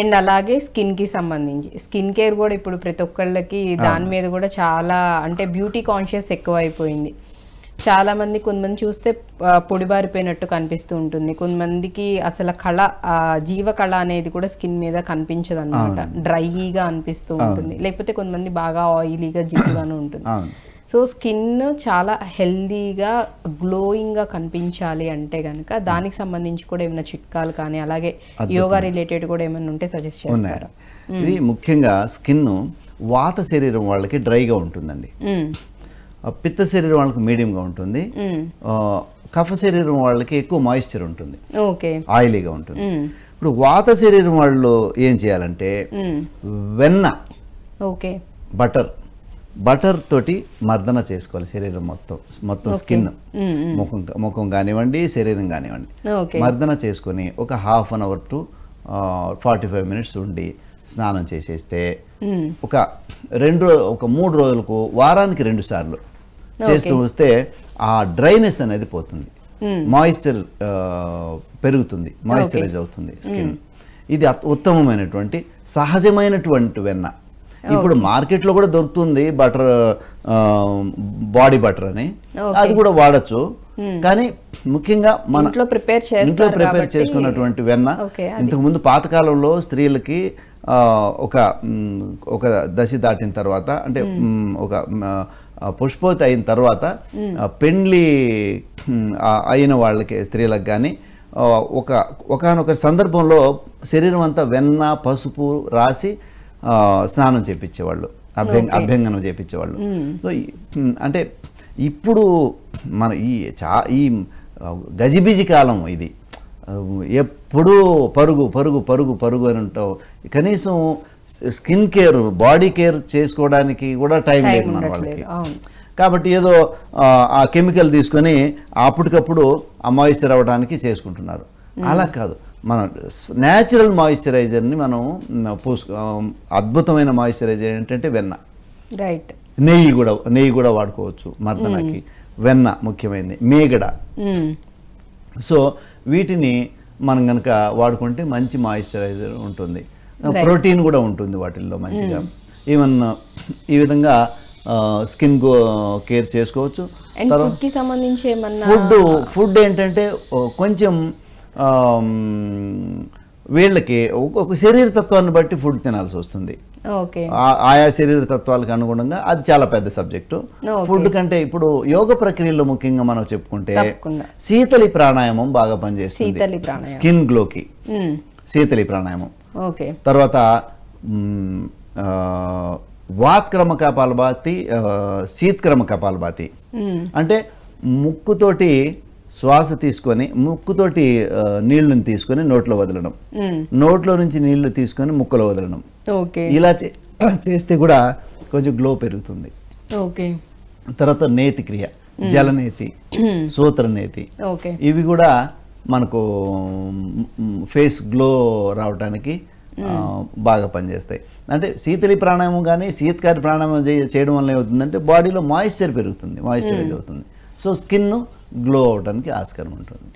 And అలాగే స్కిన్కి సంబంధించి స్కిన్ కేర్ కూడా ఇప్పుడు ప్రతి ఒక్కళ్ళకి దాని మీద కూడా చాలా అంటే బ్యూటీ కాన్షియస్ ఎక్కువ అయిపోయింది చాలామంది కొంతమంది చూస్తే పొడిబారిపోయినట్టు కనిపిస్తూ ఉంటుంది కొంతమందికి అసలు కళ జీవ కళ అనేది కూడా స్కిన్ మీద కనిపించదు అనమాట డ్రైగా అనిపిస్తూ ఉంటుంది లేకపోతే కొంతమంది బాగా ఆయిలీగా జిడ్డుగాను ఉంటుంది సో స్కిన్ చాలా హెల్దీగా గ్లోయింగ్గా కనిపించాలి అంటే కనుక దానికి సంబంధించి కూడా ఏమైనా చిట్కాలు కానీ అలాగే యోగా రిలేటెడ్ కూడా ఏమైనా ఉంటే సజెస్ట్ చేస్తారు ఇది ముఖ్యంగా స్కిన్ వాత శరీరం వాళ్ళకి డ్రైగా ఉంటుందండి పిత్త శరీరం వాళ్ళకి మీడియంగా ఉంటుంది కఫ శరీరం వాళ్ళకి ఎక్కువ మాయిశ్చర్ ఉంటుంది ఓకే ఆయిలీగా ఉంటుంది ఇప్పుడు వాత శరీరం వాళ్ళు ఏం చేయాలంటే వెన్న ఓకే బటర్ బటర్ తోటి మర్దన చేసుకోవాలి శరీరం మొత్తం మొత్తం స్కిన్ ముఖం ముఖం కానివ్వండి శరీరం కానివ్వండి మర్దన చేసుకొని ఒక half an hour to forty five minutes ఉండి స్నానం చేసేస్తే ఒక రెండు ఒక మూడు రోజులకు వారానికి రెండు సార్లు చేస్తూ వస్తే ఆ డ్రైనెస్ అనేది పోతుంది మాయిశ్చర్ పెరుగుతుంది మాయిశ్చరైజ్ అవుతుంది స్కిన్ ఇది ఉత్తమమైనటువంటి సహజమైనటువంటి వెన్న ఇప్పుడు మార్కెట్లో కూడా దొరుకుతుంది బటర్ బాడీ బటర్ అని అది కూడా వాడచ్చు hmm. కానీ ముఖ్యంగా మన ఇంట్లో ప్రిపేర్ చేసుకున్నటువంటి వెన్న ఇంతకు ముందు పాతకాలంలో స్త్రీలకి ఒక ఒక దశ దాటిన తర్వాత అంటే hmm. ఒక పుష్పవతి అయిన తర్వాత hmm. పెండ్లి అయిన వాళ్ళకి స్త్రీలకు కానీ ఒక ఒకనొక సందర్భంలో శరీరం అంతా వెన్న పసుపు రాసి స్నానం చేపించేవాళ్ళు అభ్యంగ అభ్యంగనం చేపించేవాళ్ళు సో అంటే ఇప్పుడు మన ఈ చా ఈ గజిబిజి కాలం ఇది ఎప్పుడూ పరుగు పరుగు పరుగు పరుగు అని ఉంటావు కనీసం స్కిన్ కేర్ బాడీ కేర్ చేసుకోవడానికి కూడా టైం లేదు మన వాళ్ళకి కాబట్టి ఏదో ఆ కెమికల్ తీసుకొని అప్పటికప్పుడు ఆ అవ్వడానికి చేసుకుంటున్నారు అలా కాదు మన న్యాచురల్ మాయిశ్చరైజర్ని మనం పూసు అద్భుతమైన మాయిశ్చరైజర్ ఏంటంటే వెన్న రైట్ నెయ్యి కూడా నెయ్యి కూడా వాడుకోవచ్చు మర్దనకి hmm. వెన్న ముఖ్యమైనది మేగడ hmm. సో వీటిని మనం కనుక వాడుకుంటే మంచి మాయిశ్చరైజర్ ఉంటుంది ప్రోటీన్ కూడా ఉంటుంది వాటిల్లో మంచిగా ఈవెన్ hmm. ఈ విధంగా స్కిన్ కేర్ చేసుకోవచ్చు ఫుడ్ ఫుడ్ ఏంటంటే కొంచెం వీళ్ళకి ఒక్కొక్క శరీరతత్వాన్ని బట్టి ఫుడ్ తినాల్సి వస్తుంది ఆయా శరీర తత్వాలకు అనుగుణంగా అది చాలా పెద్ద సబ్జెక్టు ఫుడ్ కంటే ఇప్పుడు యోగ ప్రక్రియలో ముఖ్యంగా మనం చెప్పుకుంటే శీతలి ప్రాణాయామం బాగా పనిచేస్తుంది స్కిన్ గ్లోకి శీతలి ప్రాణాయామం తర్వాత వాత్క్రమ కపాలభాతి శీత్క్రమ కపాలభాతి అంటే ముక్కుతోటి శ్వాస తీసుకొని ముక్కుతోటి నీళ్లను తీసుకొని నోట్లో వదలడం నోట్లో నుంచి నీళ్లు తీసుకొని ముక్కలో వదలడం ఇలా చేస్తే కూడా కొంచెం గ్లో పెరుగుతుంది తర్వాత నేతి క్రియ జలనేతి నేతి ఇవి కూడా మనకు ఫేస్ గ్లో రావడానికి బాగా పనిచేస్తాయి అంటే శీతలి ప్రాణాయామం కానీ శీతకారి ప్రాణాయామం చేయడం వల్ల ఏమవుతుందంటే బాడీలో మాయిశ్చర్ పెరుగుతుంది మాయిశ్చరైజ్ అవుతుంది సో స్కిన్ గ్లో అవడానికి ఆస్కారం ఉంటుంది